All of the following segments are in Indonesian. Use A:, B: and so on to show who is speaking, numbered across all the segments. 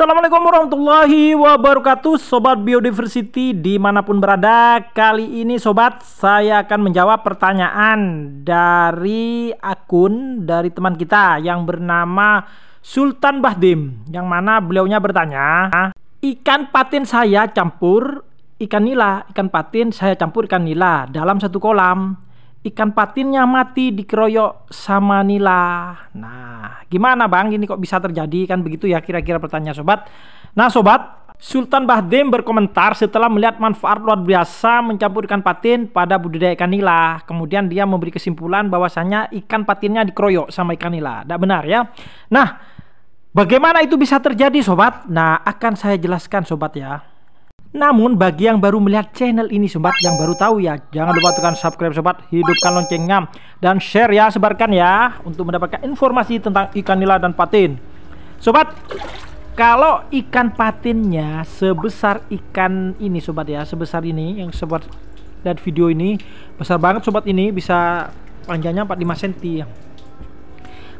A: Assalamualaikum warahmatullahi wabarakatuh Sobat Biodiversity dimanapun berada Kali ini sobat saya akan menjawab pertanyaan dari akun dari teman kita Yang bernama Sultan Bahdim Yang mana beliaunya bertanya Ikan patin saya campur ikan nila Ikan patin saya campur ikan nila dalam satu kolam ikan patinnya mati dikeroyok sama nila. Nah, gimana bang? Ini kok bisa terjadi kan begitu ya kira-kira pertanyaan sobat. Nah sobat, Sultan Bahdim berkomentar setelah melihat manfaat luar biasa mencampur ikan patin pada budidaya ikan nila. Kemudian dia memberi kesimpulan bahwasanya ikan patinnya dikeroyok sama ikan nila. Tidak benar ya. Nah, bagaimana itu bisa terjadi sobat? Nah, akan saya jelaskan sobat ya. Namun bagi yang baru melihat channel ini sobat yang baru tahu ya jangan lupa tekan subscribe sobat hidupkan loncengnya dan share ya sebarkan ya untuk mendapatkan informasi tentang ikan nila dan patin. Sobat kalau ikan patinnya sebesar ikan ini sobat ya sebesar ini yang sobat lihat video ini besar banget sobat ini bisa panjangnya 45 cm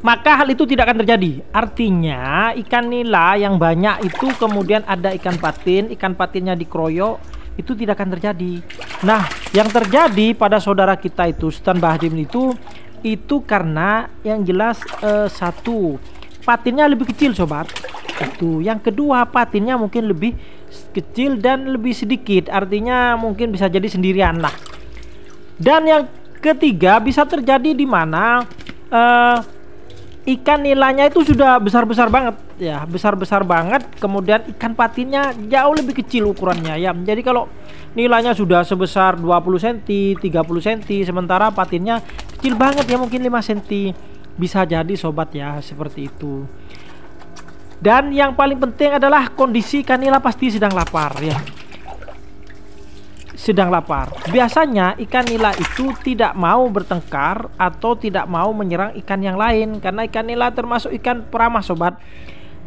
A: maka hal itu tidak akan terjadi. Artinya, ikan nila yang banyak itu kemudian ada ikan patin, ikan patinnya dikeroyok, itu tidak akan terjadi. Nah, yang terjadi pada saudara kita itu, Sultan Bahadim itu, itu karena yang jelas eh, satu patinnya lebih kecil, sobat. Itu yang kedua patinnya mungkin lebih kecil dan lebih sedikit, artinya mungkin bisa jadi sendirian lah. Dan yang ketiga bisa terjadi di mana eh, ikan nilainya itu sudah besar-besar banget ya besar-besar banget kemudian ikan patinnya jauh lebih kecil ukurannya ya jadi kalau nilainya sudah sebesar 20 cm 30 cm sementara patinnya kecil banget ya mungkin 5 cm bisa jadi sobat ya seperti itu dan yang paling penting adalah kondisi ikan nila pasti sedang lapar ya sedang lapar. Biasanya ikan nila itu tidak mau bertengkar atau tidak mau menyerang ikan yang lain karena ikan nila termasuk ikan peramah sobat.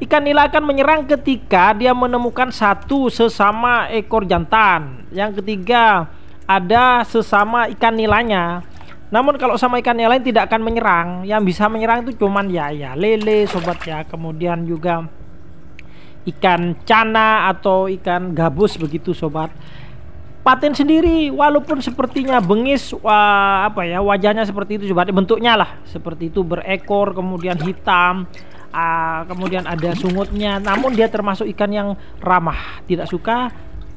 A: Ikan nila akan menyerang ketika dia menemukan satu sesama ekor jantan. Yang ketiga ada sesama ikan nilanya. Namun kalau sama ikan yang lain tidak akan menyerang. Yang bisa menyerang itu cuman ya ya lele sobat ya. Kemudian juga ikan cana atau ikan gabus begitu sobat paten sendiri walaupun sepertinya bengis wah apa ya wajahnya seperti itu coba bentuknya lah seperti itu berekor kemudian hitam uh, kemudian ada sungutnya namun dia termasuk ikan yang ramah tidak suka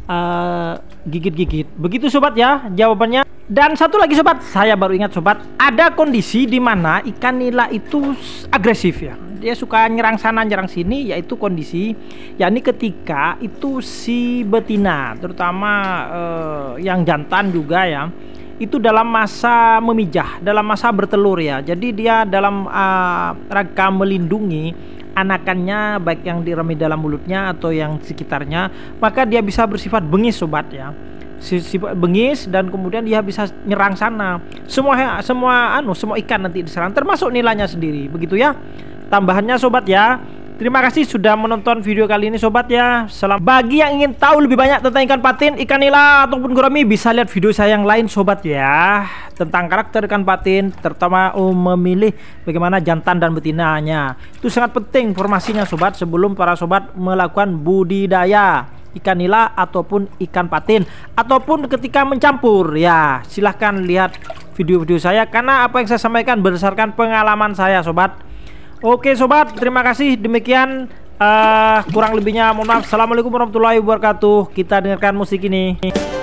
A: eh, gigit-gigit uh, gigit -gigit. begitu sobat ya jawabannya dan satu lagi sobat, saya baru ingat sobat, ada kondisi di mana ikan nila itu agresif ya. Dia suka nyerang sana, nyerang sini, yaitu kondisi yakni ketika itu si betina, terutama eh, yang jantan juga ya. Itu dalam masa memijah, dalam masa bertelur ya. Jadi dia dalam eh, rangka melindungi anakannya baik yang diremi dalam mulutnya atau yang sekitarnya, maka dia bisa bersifat bengis sobat ya sifat bengis dan kemudian dia bisa nyerang sana. Semua semua anu semua ikan nanti diserang termasuk nilainya sendiri. Begitu ya. Tambahannya sobat ya. Terima kasih sudah menonton video kali ini sobat ya. Salam. Bagi yang ingin tahu lebih banyak tentang ikan patin, ikan nila ataupun gurami bisa lihat video saya yang lain sobat ya. Tentang karakter ikan patin, terutama um, memilih bagaimana jantan dan betinanya. Itu sangat penting informasinya sobat sebelum para sobat melakukan budidaya ikan nila ataupun ikan patin ataupun ketika mencampur ya silahkan lihat video-video saya karena apa yang saya sampaikan berdasarkan pengalaman saya sobat oke sobat terima kasih demikian uh, kurang lebihnya mohon maaf assalamualaikum warahmatullahi wabarakatuh kita dengarkan musik ini